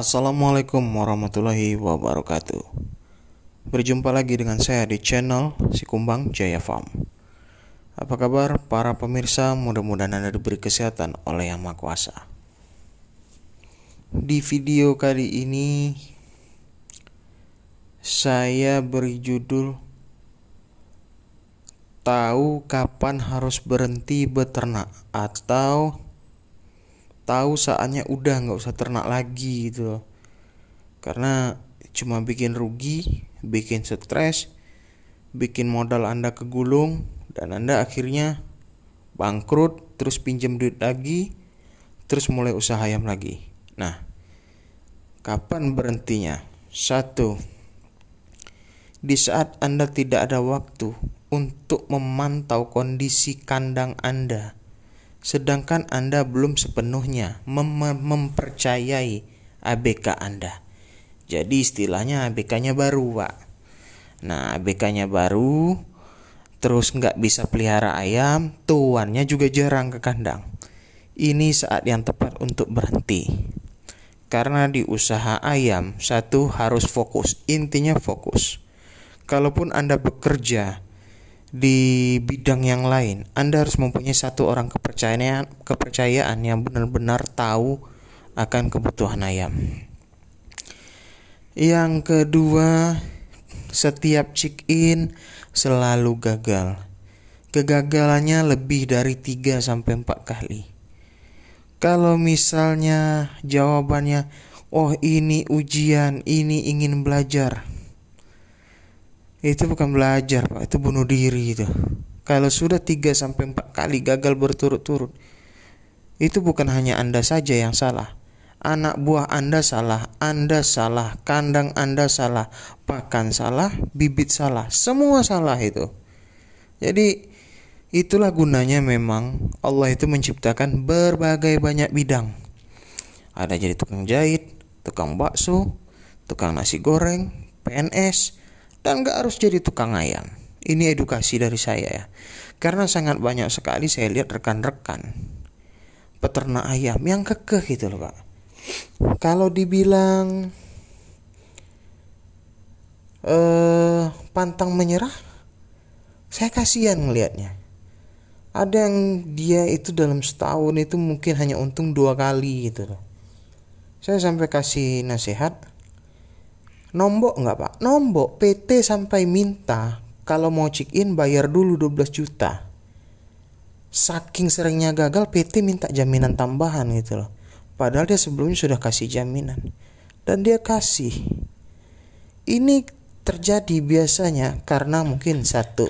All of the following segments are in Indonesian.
Assalamualaikum warahmatullahi wabarakatuh Berjumpa lagi dengan saya di channel Sikumbang Jaya Farm Apa kabar para pemirsa mudah-mudahan Anda diberi kesehatan oleh Yang Maha Kuasa Di video kali ini Saya beri judul Tahu kapan harus berhenti beternak atau tahu saatnya udah nggak usah ternak lagi gitu loh karena cuma bikin rugi bikin stres bikin modal anda kegulung dan anda akhirnya bangkrut terus pinjam duit lagi terus mulai usaha ayam lagi nah kapan berhentinya satu di saat anda tidak ada waktu untuk memantau kondisi kandang anda sedangkan Anda belum sepenuhnya mem mempercayai ABK Anda. Jadi istilahnya ABK-nya baru, Pak. Nah, ABK-nya baru, terus nggak bisa pelihara ayam, tuannya juga jarang ke kandang. Ini saat yang tepat untuk berhenti. Karena di usaha ayam, satu harus fokus, intinya fokus. Kalaupun Anda bekerja, di bidang yang lain, Anda harus mempunyai satu orang kepercayaan kepercayaan yang benar-benar tahu akan kebutuhan ayam. Yang kedua, setiap check-in selalu gagal. Kegagalannya lebih dari 3 sampai 4 kali. Kalau misalnya jawabannya, "Oh, ini ujian, ini ingin belajar." itu bukan belajar pak itu bunuh diri itu kalau sudah 3 sampai empat kali gagal berturut-turut itu bukan hanya anda saja yang salah anak buah anda salah anda salah kandang anda salah pakan salah bibit salah semua salah itu jadi itulah gunanya memang Allah itu menciptakan berbagai banyak bidang ada jadi tukang jahit tukang bakso tukang nasi goreng PNS dan gak harus jadi tukang ayam. Ini edukasi dari saya ya. Karena sangat banyak sekali saya lihat rekan-rekan peternak ayam yang kekeh gitu loh Pak. Kalau dibilang eh pantang menyerah, saya kasihan melihatnya. Ada yang dia itu dalam setahun itu mungkin hanya untung dua kali gitu loh. Saya sampai kasih nasihat, Nombok nggak pak? Nombok PT sampai minta kalau mau check in bayar dulu 12 juta. Saking seringnya gagal PT minta jaminan tambahan gitu loh. Padahal dia sebelumnya sudah kasih jaminan. Dan dia kasih. Ini terjadi biasanya karena mungkin satu.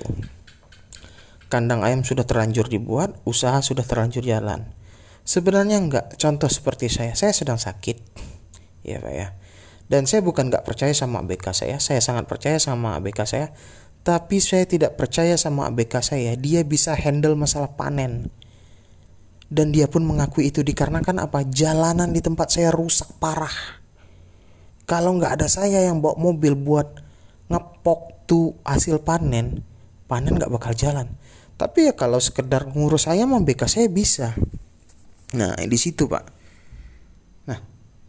Kandang ayam sudah terlanjur dibuat, usaha sudah terlanjur jalan. Sebenarnya enggak, contoh seperti saya, saya sedang sakit. Ya Pak ya dan saya bukan nggak percaya sama ABK saya, saya sangat percaya sama ABK saya, tapi saya tidak percaya sama ABK saya. Dia bisa handle masalah panen. Dan dia pun mengakui itu dikarenakan apa? Jalanan di tempat saya rusak parah. Kalau nggak ada saya yang bawa mobil buat ngepok tuh hasil panen, panen nggak bakal jalan. Tapi ya kalau sekedar ngurus saya mah BK saya bisa. Nah di situ pak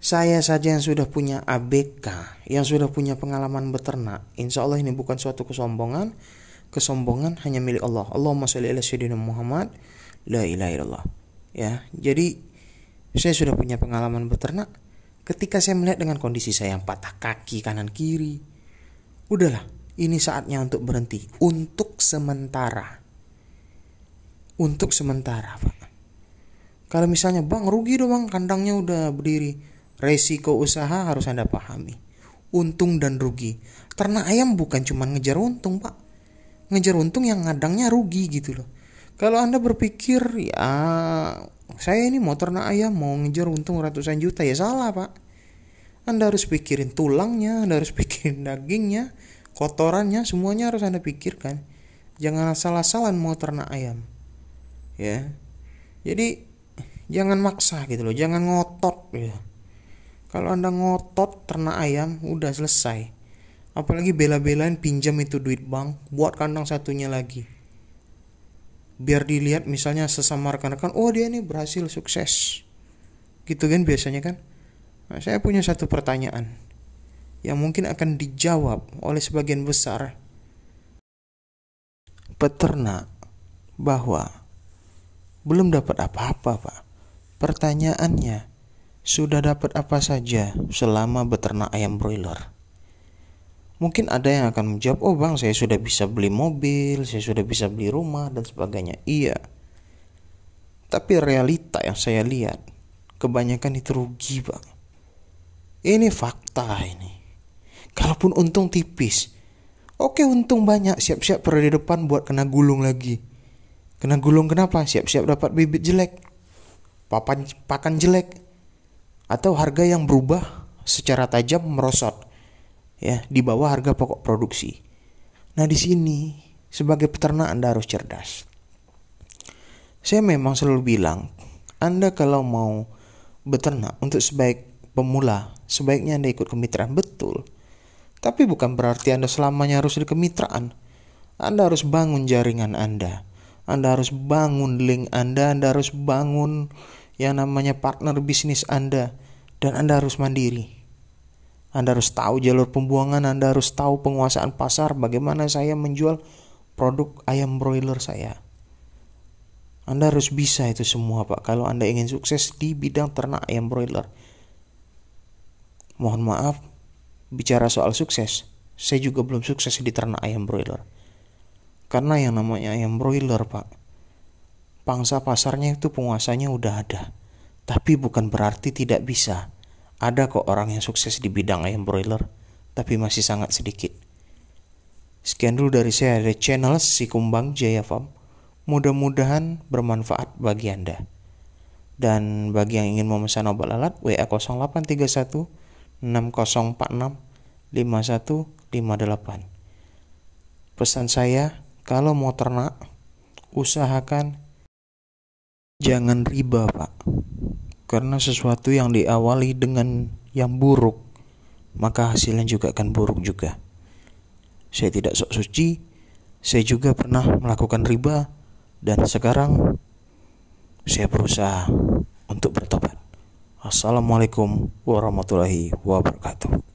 saya saja yang sudah punya ABK, yang sudah punya pengalaman beternak. Insya Allah ini bukan suatu kesombongan. Kesombongan hanya milik Allah. Allahumma sholli ala sayyidina Muhammad. La ilaha illallah. Ya, jadi saya sudah punya pengalaman beternak. Ketika saya melihat dengan kondisi saya yang patah kaki kanan kiri, udahlah, ini saatnya untuk berhenti untuk sementara. Untuk sementara, Pak. Kalau misalnya, "Bang, rugi dong, Bang, kandangnya udah berdiri." Resiko usaha harus Anda pahami. Untung dan rugi. Ternak ayam bukan cuma ngejar untung, Pak. Ngejar untung yang ngadangnya rugi gitu loh. Kalau Anda berpikir, ya saya ini mau ternak ayam, mau ngejar untung ratusan juta, ya salah, Pak. Anda harus pikirin tulangnya, Anda harus pikirin dagingnya, kotorannya, semuanya harus Anda pikirkan. Jangan asal-asalan mau ternak ayam. Ya. Jadi jangan maksa gitu loh, jangan ngotot gitu. Ya kalau Anda ngotot ternak ayam, udah selesai. Apalagi bela-belain pinjam itu duit bank buat kandang satunya lagi. Biar dilihat misalnya sesama rekan-rekan, oh dia ini berhasil sukses. Gitu kan biasanya kan. Nah, saya punya satu pertanyaan yang mungkin akan dijawab oleh sebagian besar peternak bahwa belum dapat apa-apa, Pak. Pertanyaannya, sudah dapat apa saja selama beternak ayam broiler? Mungkin ada yang akan menjawab, oh bang saya sudah bisa beli mobil, saya sudah bisa beli rumah dan sebagainya. Iya. Tapi realita yang saya lihat, kebanyakan itu rugi bang. Ini fakta ini. Kalaupun untung tipis. Oke untung banyak, siap-siap periode depan buat kena gulung lagi. Kena gulung kenapa? Siap-siap dapat bibit jelek. Papan, pakan jelek atau harga yang berubah secara tajam merosot ya di bawah harga pokok produksi. Nah, di sini sebagai peternak Anda harus cerdas. Saya memang selalu bilang, Anda kalau mau beternak untuk sebaik pemula, sebaiknya Anda ikut kemitraan betul. Tapi bukan berarti Anda selamanya harus di kemitraan. Anda harus bangun jaringan Anda. Anda harus bangun link Anda, Anda harus bangun yang namanya partner bisnis Anda dan Anda harus mandiri. Anda harus tahu jalur pembuangan, Anda harus tahu penguasaan pasar, bagaimana saya menjual produk ayam broiler saya. Anda harus bisa itu semua, Pak, kalau Anda ingin sukses di bidang ternak ayam broiler. Mohon maaf, bicara soal sukses, saya juga belum sukses di ternak ayam broiler. Karena yang namanya ayam broiler, Pak, pangsa pasarnya itu penguasanya udah ada. Tapi bukan berarti tidak bisa. Ada kok orang yang sukses di bidang ayam broiler, tapi masih sangat sedikit. Sekian dulu dari saya dari channel Si Kumbang Jaya Farm. Mudah-mudahan bermanfaat bagi Anda. Dan bagi yang ingin memesan obat lalat, WA 0831 6046 5158. Pesan saya, kalau mau ternak, usahakan jangan riba, Pak. Karena sesuatu yang diawali dengan yang buruk, maka hasilnya juga akan buruk juga. Saya tidak sok suci, saya juga pernah melakukan riba dan sekarang saya berusaha untuk bertobat. Assalamualaikum warahmatullahi wabarakatuh.